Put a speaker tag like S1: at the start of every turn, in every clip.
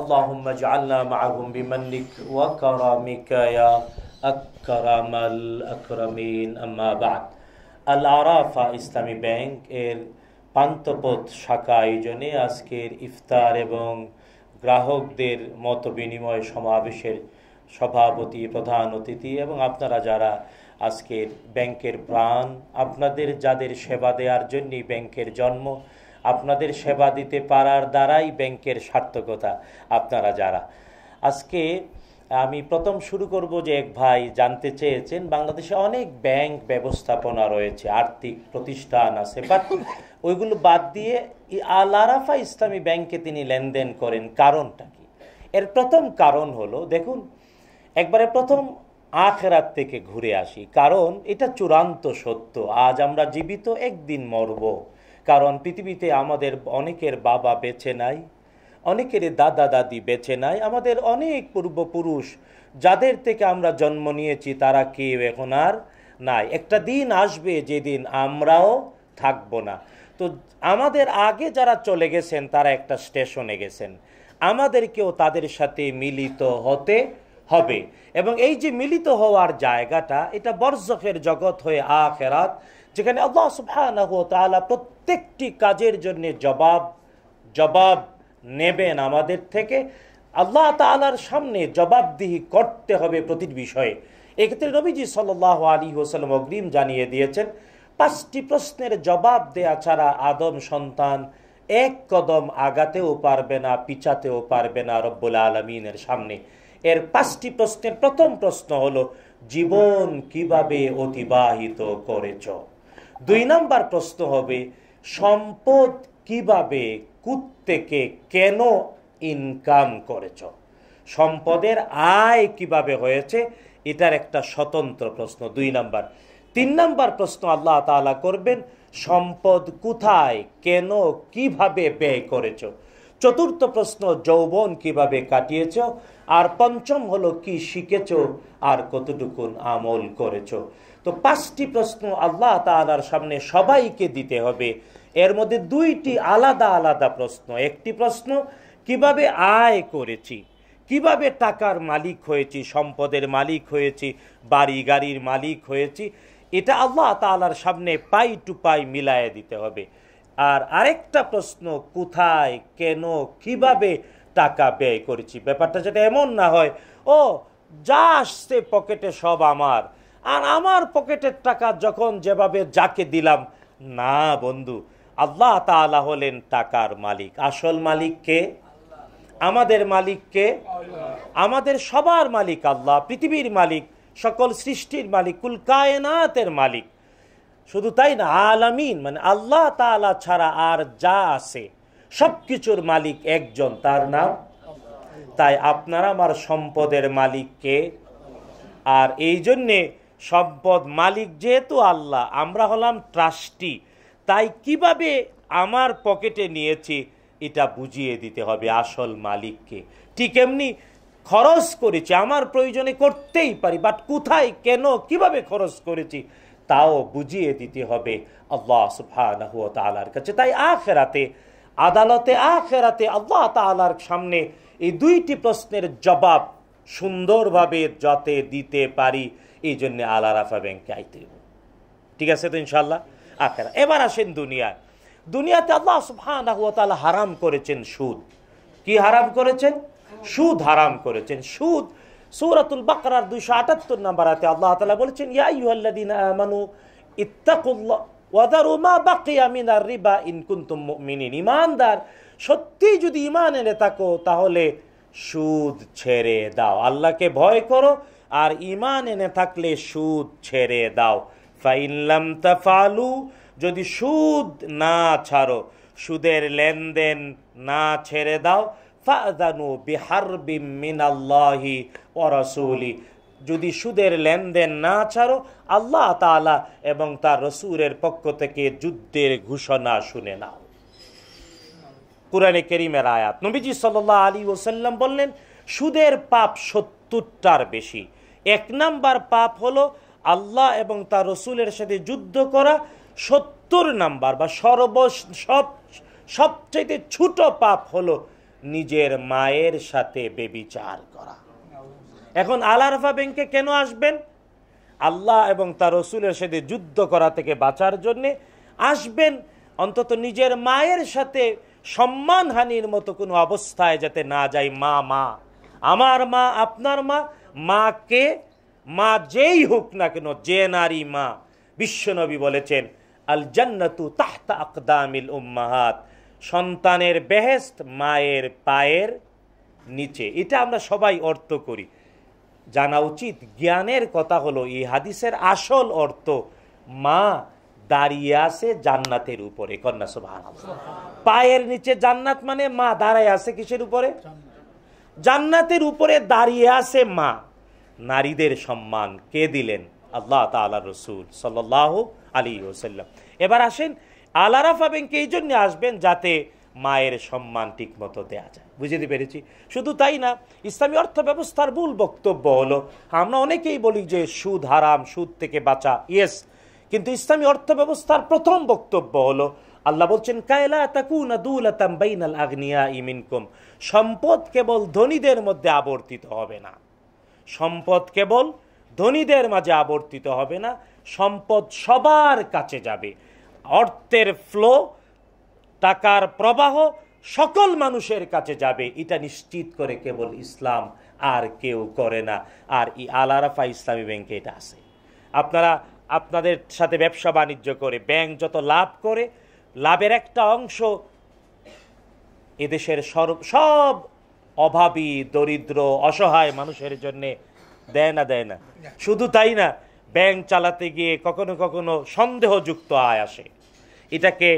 S1: اللهم اجعلنا معهم بمنك وكرمك يا أكرم الأكرمين أما بعد العرافة ইসলামী ব্যাংক এর পান্তপথ শাখা আয়োজনে আজকের ইফতার এবং গ্রাহকদের মতবিনিময় সমাবেশের সভাপতি প্রধান অতিথি এবং আপনারা যারা আজকের ব্যাংকের প্রাণ আপনাদের যাদের সেবা দেওয়ার জন্যই ব্যাংকের জন্ম আপনাদের সেবা দিতে পারার দ্বারাই ব্যাংকের সার্থকতা আপনারা যারা আজকে আমি প্রথম শুরু করব যে এক ভাই জানতে চেয়েছেন বাংলাদেশে অনেক ব্যাংক ব্যবস্থাপনা রয়েছে আর্থিক প্রতিষ্ঠান আছে বাট ওইগুলো বাদ দিয়ে আল আরাফা ইসলামী ব্যাংকে তিনি লেনদেন করেন কারণটা কি এর প্রথম কারণ হলো দেখুন একবারে প্রথম আখেরাত থেকে ঘুরে আসি কারণ এটা চূড়ান্ত সত্য আজ আমরা জীবিত একদিন মরব কারণ পৃথিবীতে আমাদের অনেকের বাবা বেছে নাই অনেকের দাদা দাদি বেছে নাই আমাদের অনেক পূর্বপুরুষ যাদের থেকে আমরা জন্ম নিয়েছি তারা কেউ এখন আর নাই একটা দিন আসবে যেদিন আমরাও থাকব না তো আমাদের আগে যারা চলে গেছেন তারা একটা স্টেশনে গেছেন আমাদেরকেও তাদের সাথে মিলিত হতে হবে এবং এই যে মিলিত হওয়ার জায়গাটা এটা বর্জফের জগৎ হয়ে আখেরাত যেখানে আল্লাহ হো তালা প্রত্যেকটি কাজের জন্য জবাব জবাব নেবেন আমাদের থেকে আল্লাহ তালার সামনে জবাবদিহি করতে হবে প্রতিটি বিষয়ে এক্ষেত্রে রবিজি সাল্লাহ আলী হোসালাম অগ্রিম জানিয়ে দিয়েছেন পাঁচটি প্রশ্নের জবাব দেয়া ছাড়া আদম সন্তান এক কদম আগাতেও পারবে না পিছাতেও পারবে না রব্বুল আলমিনের সামনে এর পাঁচটি প্রশ্নের প্রথম প্রশ্ন হলো জীবন কিভাবে অতিবাহিত করেছ দুই নাম্বার প্রশ্ন হবে সম্পদ কিভাবে থেকে কেন ইনকাম করেছ সম্পদের আয় কিভাবে হয়েছে এটার একটা স্বতন্ত্র প্রশ্ন দুই নাম্বার তিন নাম্বার প্রশ্ন আল্লাহ তালা করবেন সম্পদ কোথায় কেন কিভাবে ব্যয় করেছ চতুর্থ প্রশ্ন যৌবন কিভাবে কাটিয়েছ আর পঞ্চম হলো কি শিখেছ আর কতটুকুন আমল করেছ তো পাঁচটি প্রশ্ন আল্লাহ তালার সামনে সবাইকে দিতে হবে এর মধ্যে দুইটি আলাদা আলাদা প্রশ্ন একটি প্রশ্ন কিভাবে আয় করেছি কিভাবে টাকার মালিক হয়েছি সম্পদের মালিক হয়েছি বাড়ি গাড়ির মালিক হয়েছি এটা আল্লাহ তালার সামনে পাই টু পাই মিলায়ে দিতে হবে আর আরেকটা প্রশ্ন কোথায় কেন কিভাবে টাকা ব্যয় করেছি ব্যাপারটা যেটা এমন না হয় ও যা আসছে পকেটে সব আমার আর আমার পকেটের টাকা যখন যেভাবে যাকে দিলাম না বন্ধু আল্লাহ তালা হলেন টাকার মালিক আসল মালিককে আমাদের মালিককে আমাদের সবার মালিক আল্লাহ পৃথিবীর মালিক সকল সৃষ্টির মালিক কুল কায়নাতের মালিক শুধু তাই না আলামিন মানে আল্লাহ তালা ছাড়া আর যা আছে সব কিছুর মালিক একজন তার নাম তাই আপনারা আমার সম্পদের মালিককে আর এই জন্যে সম্পদ মালিক যেহেতু আল্লাহ আমরা হলাম ট্রাস্টি তাই কিভাবে আমার পকেটে নিয়েছি এটা বুঝিয়ে দিতে হবে আসল মালিককে ঠিক এমনি খরচ করেছি আমার প্রয়োজনে করতেই পারি বাট কোথায় কেন কিভাবে খরচ করেছি তাও বুঝিয়ে দিতে হবে আল্লাহ সুফানাহু তালার কাছে তাই আখেরাতে আদালতে আখেরাতে আল্লাহ তালার সামনে এই দুইটি প্রশ্নের জবাব সুন্দরভাবে যাতে দিতে পারি এই জন্য আল আরাফা ব্যাংকে আইতে ঠিক আছে তো ইনশাল্লাহ আখেরা এবার আসেন দুনিয়ায় দুনিয়াতে আল্লাহ সুফান হারাম করেছেন সুদ কি হারাম করেছেন সুদ হারাম করেছেন সুদ সৌরাতুল বাকরার দুইশো আটাত্তর নাম্বার আতে আল্লাহ তালা বলেছেন আমিন আর রিবা ইয়াইহাল্লাদিনু ইত্তাকুল্লাহ ইমানদার সত্যি যদি ইমান এনে থাকো তাহলে সুদ ছেড়ে দাও আল্লাহকে ভয় করো আর ইমান এনে থাকলে সুদ ছেড়ে দাও তা তাফালু যদি সুদ না ছাড়ো সুদের লেনদেন না ছেড়ে দাও ফাদানু বিহার মিনাল্লাহি অরসুলি যদি সুদের লেনদেন না ছাড়ো আল্লাহ তালা এবং তার রসুরের পক্ষ থেকে যুদ্ধের ঘোষণা শুনে নাও কোরআনে কেরিমের আয়াত নবীজি সাল্লাহ আলী ওসাল্লাম বললেন সুদের পাপ সত্য সত্তরটার বেশি এক নাম্বার পাপ হলো আল্লাহ এবং তার রসুলের সাথে যুদ্ধ করা সত্তর নাম্বার বা সর্ব সব সবচেয়ে ছোট পাপ হলো নিজের মায়ের সাথে বেবিচার করা এখন আলারফা ব্যাংকে কেন আসবেন আল্লাহ এবং তার রসুলের সাথে যুদ্ধ করা থেকে বাঁচার জন্যে আসবেন অন্তত নিজের মায়ের সাথে সম্মানহানির মতো কোনো অবস্থায় যাতে না যায় মা মা আমার মা আপনার মা মাকে মা যেই হোক না কেন যে নারী মা বিশ্বনবী বলেছেন আল জন্নতু তাহতা আকদামিল উম্মাহাত সন্তানের বেহেস্ত মায়ের পায়ের নিচে এটা আমরা সবাই অর্থ করি জানা উচিত জ্ঞানের কথা হলো এই হাদিসের আসল অর্থ মা দাঁড়িয়ে আছে জান্নাতের উপরে কন্যা সুবাহ পায়ের নিচে জান্নাত মানে মা দাঁড়ায় আছে কিসের উপরে জান্নাতের উপরে দাঁড়িয়ে আছে মা নারীদের সম্মান কে দিলেন আল্লাহ তালা রসুল সাল্লাহ আলী ওসাল্লাম এবার আসেন আলারা হবেন কে এই জন্য আসবেন যাতে মায়ের সম্মান ঠিকমতো দেয়া যায় বুঝিয়ে পেরেছি শুধু তাই না ইসলামী অর্থ ব্যবস্থার ভুল বক্তব্য হলো আমরা অনেকেই বলি যে সুদ হারাম সুদ থেকে বাঁচা ইয়েস কিন্তু ইসলামী অর্থ ব্যবস্থার প্রথম বক্তব্য হলো আল্লাহ বলছেন কায়লা তাকুনা দুলাতাম বাইনাল আগ্নিয়া ইমিনকুম সম্পদ কেবল ধনীদের মধ্যে আবর্তিত হবে না সম্পদ কেবল ধনীদের মাঝে আবর্তিত হবে না সম্পদ সবার কাছে যাবে অর্থের ফ্লো টাকার প্রবাহ সকল মানুষের কাছে যাবে এটা নিশ্চিত করে কেবল ইসলাম আর কেউ করে না আর ই আলারাফা ইসলামী ব্যাংকে এটা আছে আপনারা আপনাদের সাথে ব্যবসা বাণিজ্য করে ব্যাংক যত লাভ করে লাভের একটা অংশ এদেশের সর্ব সব অভাবী দরিদ্র অসহায় মানুষের জন্যে দেয় না দেয় না শুধু তাই না ব্যাংক চালাতে গিয়ে কখনো কখনো সন্দেহযুক্ত আয় আসে এটাকে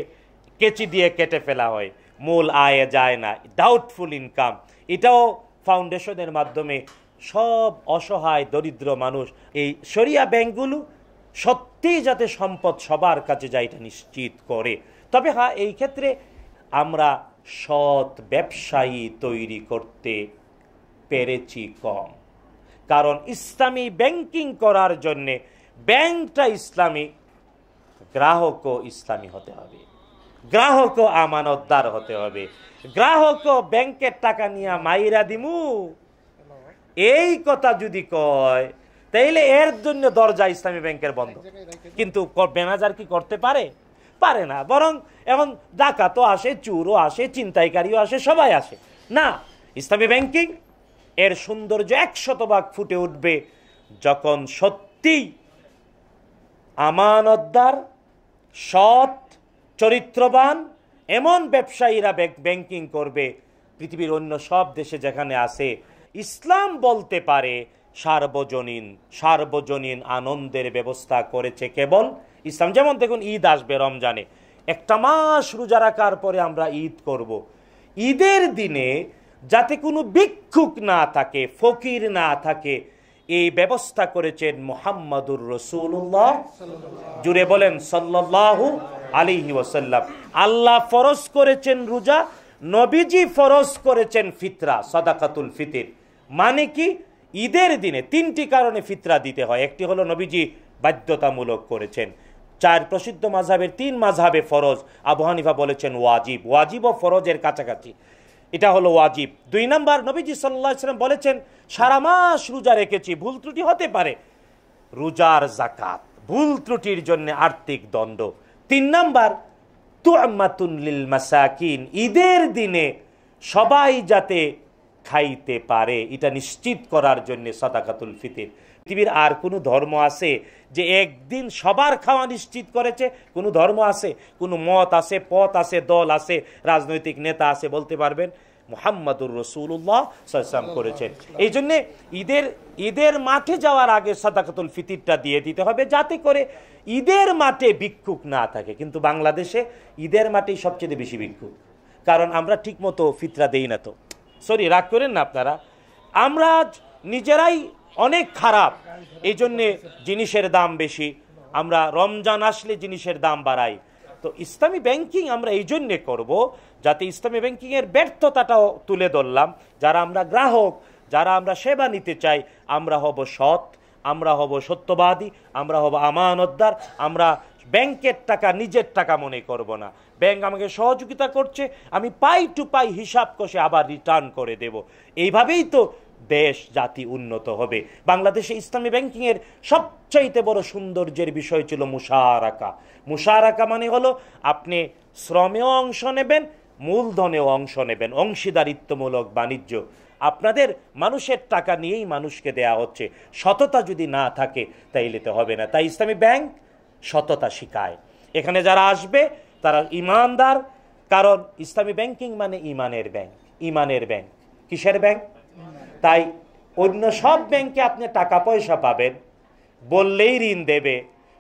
S1: কেচি দিয়ে কেটে ফেলা হয় মূল আয়ে যায় না ডাউটফুল ইনকাম এটাও ফাউন্ডেশনের মাধ্যমে সব অসহায় দরিদ্র মানুষ এই সরিয়া ব্যাংকগুলো সত্যিই যাতে সম্পদ সবার কাছে যায় এটা নিশ্চিত করে তবে হ্যাঁ এই ক্ষেত্রে আমরা সৎ ব্যবসায়ী তৈরি করতে পেরেছি কম কারণ ইসলামী ব্যাংকিং করার জন্যে ব্যাংকটা ইসলামী গ্রাহকও ইসলামী হতে হবে গ্রাহকও আমানতদার হতে হবে গ্রাহকও ব্যাংকের টাকা নিয়ে মাইরা দিমু এই কথা যদি কয় তাইলে এর জন্য দরজা ইসলামী ব্যাংকের বন্ধ কিন্তু ম্যানেজার কি করতে পারে পারে না বরং এখন ডাকাতও আসে চুরও আসে চিন্তাইকারীও আসে সবাই আসে না ইসলামী ব্যাংকিং এর সৌন্দর্য একশতভাগ ফুটে উঠবে যখন সত্যিই আমানতদার সৎ চরিত্রবান এমন ব্যবসায়ীরা ব্যাংকিং করবে পৃথিবীর অন্য সব দেশে যেখানে আছে ইসলাম বলতে পারে সার্বজনীন সার্বজনীন আনন্দের ব্যবস্থা করেছে কেবল ইসলাম যেমন দেখুন ঈদ আসবে রমজানে একটা মাস রোজা রাখার পরে আমরা ঈদ করব। ঈদের দিনে যাতে কোনো ভিক্ষুক না থাকে ফকির না থাকে এই ব্যবস্থা করেছেন মোহাম্মদুর রসুল্লাহ জুড়ে বলেন সাল্লাহু আলিহি ওসাল্লাম আল্লাহ ফরজ করেছেন রোজা নবীজি ফরজ করেছেন ফিতরা সদাকাতুল ফিতির মানে কি ঈদের দিনে তিনটি কারণে ফিতরা দিতে হয় একটি হলো নবীজি বাধ্যতামূলক করেছেন চার প্রসিদ্ধ মাঝহাবের তিন মাঝহাবে ফরজ আবু হানিফা বলেছেন ওয়াজিব ওয়াজিব ও ফরজের কাছাকাছি এটা হলো ওয়াজিব দুই নম্বর নবীজি সাল্লাহ সাল্লাম বলেছেন সারা মাস রোজা রেখেছি ভুল ত্রুটি হতে পারে রোজার জাকাত ভুল ত্রুটির জন্য আর্থিক দণ্ড তিন নম্বর তুয়াম্মাতুল্লিল মাসাকিন ঈদের দিনে সবাই যাতে খাইতে পারে এটা নিশ্চিত করার জন্য সদাকাতুল ফিতির পৃথিবীর আর কোনো ধর্ম আছে যে একদিন সবার খাওয়া নিশ্চিত করেছে কোনো ধর্ম আছে কোনো মত আছে পথ আছে দল আছে রাজনৈতিক নেতা আছে বলতে পারবেন মোহাম্মদুর রসুল্লাহ সাম করেছেন এই জন্যে ঈদের ঈদের মাঠে যাওয়ার আগে সাদাকাতুল ফিতিরটা দিয়ে দিতে হবে যাতে করে ঈদের মাঠে বিক্ষুক না থাকে কিন্তু বাংলাদেশে ঈদের মাঠেই সবচেয়ে বেশি বিক্ষুক কারণ আমরা ঠিকমতো ফিতরা দেই না তো সরি রাগ করেন না আপনারা আমরা নিজেরাই অনেক খারাপ এই জন্যে জিনিসের দাম বেশি আমরা রমজান আসলে জিনিসের দাম বাড়াই তো ইসলামী ব্যাংকিং আমরা এই জন্যে করবো যাতে ইসলামী ব্যাংকিংয়ের ব্যর্থতাটাও তুলে ধরলাম যারা আমরা গ্রাহক যারা আমরা সেবা নিতে চাই আমরা হব সৎ আমরা হব সত্যবাদী আমরা হব আমানতদার আমরা ব্যাংকের টাকা নিজের টাকা মনে করব না ব্যাংক আমাকে সহযোগিতা করছে আমি পাই টু পাই হিসাব কষে আবার রিটার্ন করে দেব এইভাবেই তো দেশ জাতি উন্নত হবে বাংলাদেশে ইসলামী ব্যাংকিংয়ের সবচাইতে বড় সৌন্দর্যের বিষয় ছিল মুশারাকা মুশারাকা মানে হলো আপনি শ্রমেও অংশ নেবেন মূলধনেও অংশ নেবেন অংশীদারিত্বমূলক বাণিজ্য আপনাদের মানুষের টাকা নিয়েই মানুষকে দেয়া হচ্ছে সততা যদি না থাকে তাইলে তো হবে না তাই ইসলামী ব্যাংক সততা শিখায় এখানে যারা আসবে তারা ইমানদার কারণ ইসলামী ব্যাংকিং মানে ইমানের ব্যাংক ইমানের ব্যাংক কিসের ব্যাংক তাই অন্য সব ব্যাংকে আপনি টাকা পয়সা পাবেন বললেই ঋণ দেবে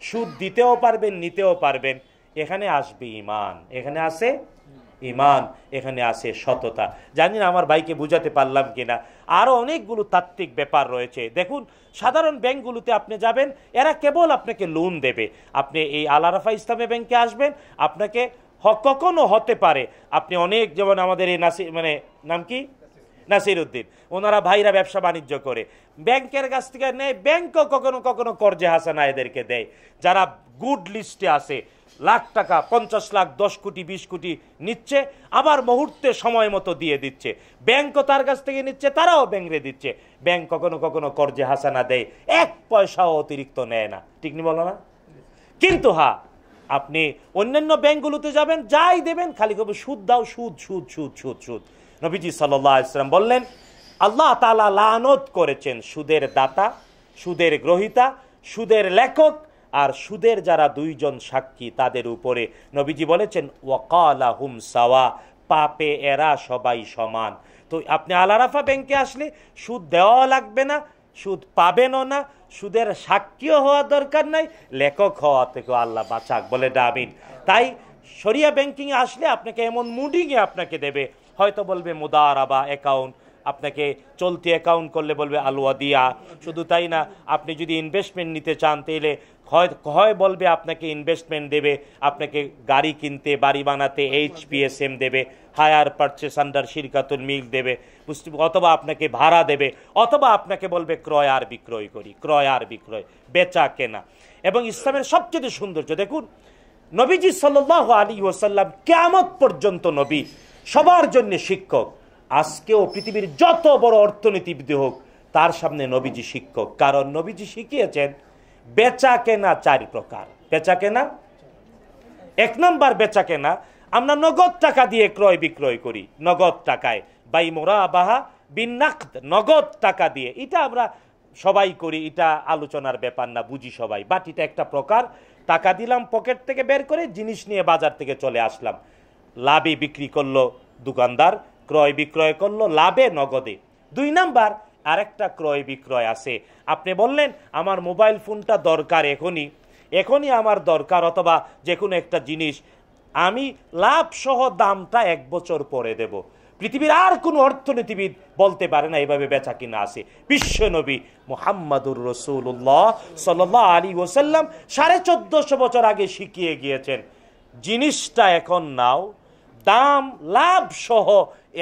S1: সুদ দিতেও পারবেন নিতেও পারবেন এখানে আসবে ইমান এখানে আছে ইমান এখানে আছে সততা জানি না আমার ভাইকে বুঝাতে পারলাম কিনা আরও অনেকগুলো তাত্ত্বিক ব্যাপার রয়েছে দেখুন সাধারণ ব্যাংকগুলোতে আপনি যাবেন এরা কেবল আপনাকে লোন দেবে আপনি এই আলারাফা ইসলামী ব্যাংকে আসবেন আপনাকে কখনো হতে পারে আপনি অনেক যেমন আমাদের এই নাসি মানে নাম কি নাসির উদ্দিন ওনারা ভাইরা ব্যবসা বাণিজ্য করে ব্যাংকের কাছ থেকে নেয় ব্যাংকও কখনো কখনো কর্জে হাসানা এদেরকে দেয় যারা গুড লিস্টে আছে লাখ টাকা পঞ্চাশ লাখ দশ কোটি বিশ কোটি নিচ্ছে আবার মুহূর্তে সময় মতো দিয়ে দিচ্ছে ব্যাংকও তার কাছ থেকে নিচ্ছে তারাও ব্যাংকে দিচ্ছে ব্যাংক কখনো কখনো কর্জে হাসানা দেয় এক পয়সাও অতিরিক্ত নেয় না ঠিক নি বলো না কিন্তু হা আপনি অন্যান্য ব্যাংকগুলোতে যাবেন যাই দেবেন খালি কবে সুদ দাও সুদ সুদ সুদ সুদ সুদ নবীজি সাল্লাহ ইসলাম বললেন আল্লাহ তালা লানত করেছেন সুদের দাতা সুদের গ্রহিতা সুদের লেখক আর সুদের যারা দুইজন সাক্ষী তাদের উপরে নবীজি বলেছেন ওয়কালা হুম সাওয়া পাপে এরা সবাই সমান তো আপনি আলারাফা ব্যাংকে আসলে সুদ দেওয়া লাগবে না সুদ পাবেনও না সুদের সাক্ষীও হওয়া দরকার নাই লেখক হওয়া থেকে আল্লাহ বাঁচাক বলে ডাবিন তাই সরিয়া ব্যাংকিংয়ে আসলে আপনাকে এমন মুডিংয়ে আপনাকে দেবে হয়তো বলবে মুদারাবা অ্যাকাউন্ট আপনাকে চলতি অ্যাকাউন্ট করলে বলবে আলুয়া দিয়া শুধু তাই না আপনি যদি ইনভেস্টমেন্ট নিতে চান তাহলে হয় হয় বলবে আপনাকে ইনভেস্টমেন্ট দেবে আপনাকে গাড়ি কিনতে বাড়ি বানাতে এইচপিএসএম দেবে হায়ার পারচেস আন্ডার শিরকাতুল মিল দেবে বুঝতে অথবা আপনাকে ভাড়া দেবে অথবা আপনাকে বলবে ক্রয় আর বিক্রয় করি ক্রয় আর বিক্রয় বেচা কেনা এবং ইসলামের সবচেয়ে সৌন্দর্য দেখুন নবীজি সাল্লাহ আলী ওসাল্লাম কেমত পর্যন্ত নবী সবার জন্য শিক্ষক আজকেও পৃথিবীর যত বড় অর্থনীতিবিদ হোক তার সামনে নবীজি শিক্ষক কারণ নবীজি শিখিয়েছেন বেচা কেনা চার প্রকার বেচা কেনা এক নম্বর বেচা কেনা আমরা নগদ টাকা দিয়ে ক্রয় বিক্রয় করি নগদ টাকায় বাই মোরা বাহা বিনাক্ত নগদ টাকা দিয়ে এটা আমরা সবাই করি এটা আলোচনার ব্যাপার না বুঝি সবাই বাট এটা একটা প্রকার টাকা দিলাম পকেট থেকে বের করে জিনিস নিয়ে বাজার থেকে চলে আসলাম লাভে বিক্রি করলো দোকানদার ক্রয় বিক্রয় করলো লাভে নগদে দুই নাম্বার আরেকটা ক্রয় বিক্রয় আছে আপনি বললেন আমার মোবাইল ফোনটা দরকার এখনই এখনই আমার দরকার অথবা যে কোনো একটা জিনিস আমি লাভ সহ দামটা এক বছর পরে দেব পৃথিবীর আর কোনো অর্থনীতিবিদ বলতে পারে না এভাবে বেচা কিনা আছে বিশ্বনবী মোহাম্মদুর রসুল্লাহ সাল্লাহ আলী ওসাল্লাম সাড়ে চোদ্দশো বছর আগে শিখিয়ে গিয়েছেন জিনিসটা এখন নাও দাম লাভ সহ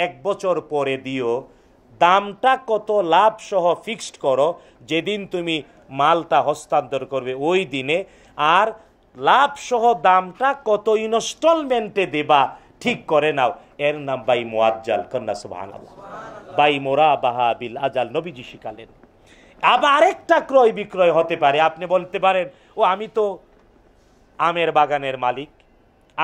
S1: এক বছর পরে দিও দামটা কত লাভ সহ ফিক্সড করো যেদিন তুমি মালটা হস্তান্তর করবে ওই দিনে আর লাভ সহ দামটা কত ইনস্টলমেন্টে দেবা ঠিক করে নাও এর নাম বাই মোয়াজ্জাল কন্যা সুবাহ বাই মোরা বাহা বিল আজাল নবীজি শিখালেন আবার একটা ক্রয় বিক্রয় হতে পারে আপনি বলতে পারেন ও আমি তো আমের বাগানের মালিক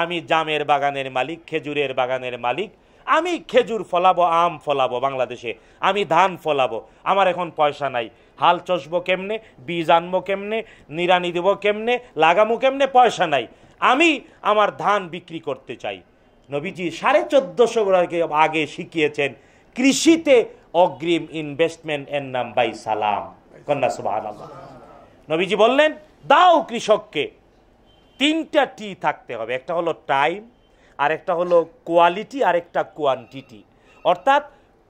S1: আমি জামের বাগানের মালিক খেজুরের বাগানের মালিক আমি খেজুর ফলাবো আম ফলাবো বাংলাদেশে আমি ধান ফলাবো আমার এখন পয়সা নাই হাল চষবো কেমনে বীজ আনবো কেমনে নিরানি দেব কেমনে লাগামো কেমনে পয়সা নাই আমি আমার ধান বিক্রি করতে চাই নবীজি সাড়ে চোদ্দশো আগে শিখিয়েছেন কৃষিতে অগ্রিম ইনভেস্টমেন্ট এর নাম বাই সালাম কন্যা সুবাহ নবীজি বললেন দাও কৃষককে তিনটা টি থাকতে হবে একটা হলো টাইম আর একটা হলো কোয়ালিটি আর একটা কোয়ান্টিটি অর্থাৎ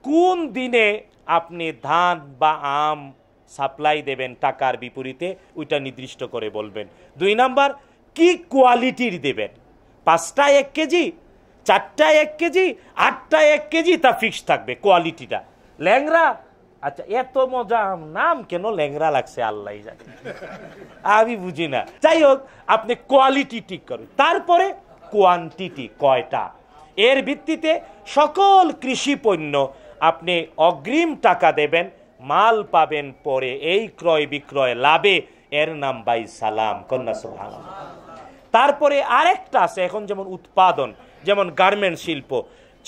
S1: কোন দিনে আপনি ধান বা আম সাপ্লাই দেবেন টাকার বিপরীতে ওইটা নির্দিষ্ট করে বলবেন দুই নাম্বার কি কোয়ালিটির দেবেন পাঁচটায় এক কেজি চারটায় এক কেজি আটটায় এক কেজি তা ফিক্স থাকবে কোয়ালিটিটা ল্যাংরা আচ্ছা এত মজা নাম কেন ল্যাংরা লাগছে আল্লাহ জানে আমি বুঝি না যাই হোক আপনি কোয়ালিটি ঠিক করুন তারপরে কোয়ান্টিটি কয়টা এর ভিত্তিতে সকল কৃষি পণ্য আপনি অগ্রিম টাকা দেবেন মাল পাবেন পরে এই ক্রয় বিক্রয় লাভে এর নাম বাই সালাম কন্যা সোহান তারপরে আরেকটা আছে এখন যেমন উৎপাদন যেমন গার্মেন্ট শিল্প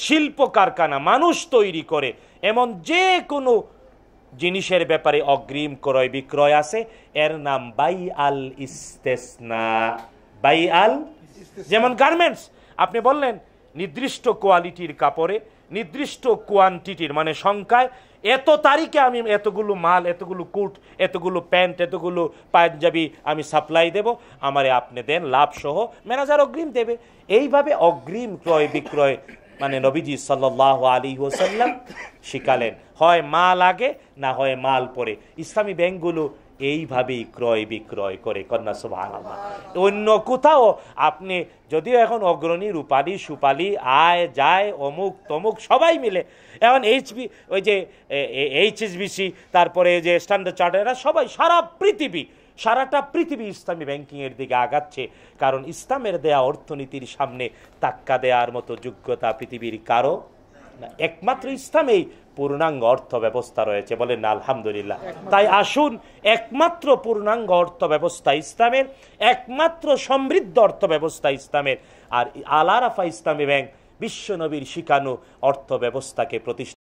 S1: শিল্প কারখানা মানুষ তৈরি করে এমন যে কোনো জিনিসের ব্যাপারে অগ্রিম ক্রয় বিক্রয় আছে এর নাম বাই আল ইস্তেসনা বাই আল যেমন গার্মেন্টস আপনি বললেন নির্দিষ্ট কোয়ালিটির কাপড়ে নির্দিষ্ট কোয়ান্টিটির মানে সংখ্যায় এত তারিখে আমি এতগুলো মাল এতগুলো কুট এতগুলো প্যান্ট এতগুলো পাঞ্জাবি আমি সাপ্লাই দেব আমারে আপনি দেন লাভসহ ম্যানেজার অগ্রিম দেবে এইভাবে অগ্রিম ক্রয় বিক্রয় মানে নবীজি সাল্লাহ আলী ওসাল্লাম শিখালেন হয় মাল আগে না হয় মাল পরে ইসলামী ব্যাংকগুলো এইভাবেই ক্রয় বিক্রয় করে কন্যা সুবাহ অন্য কোথাও আপনি যদিও এখন অগ্রণী রূপালী সুপালি আয় যায় অমুক তমুক সবাই মিলে এখন এইচবি ওই যে এইচএসবিসি তারপরে যে স্ট্যান্ডার্ড চার্টার এরা সবাই সারা পৃথিবী সারাটা পৃথিবী ইসলামী ব্যাংকিংয়ের দিকে আগাচ্ছে কারণ ইসলামের দেয়া অর্থনীতির সামনে তাক্কা দেওয়ার মতো যোগ্যতা পৃথিবীর কারো না একমাত্র ইসলামেই পূর্ণাঙ্গ অর্থ ব্যবস্থা রয়েছে বলেন না আলহামদুলিল্লাহ তাই আসুন একমাত্র পূর্ণাঙ্গ অর্থ ব্যবস্থা ইসলামের একমাত্র সমৃদ্ধ অর্থ ব্যবস্থা ইসলামের আর আলারাফা ইসলামী ব্যাংক বিশ্বনবীর শিকানো অর্থ ব্যবস্থাকে প্রতিষ্ঠা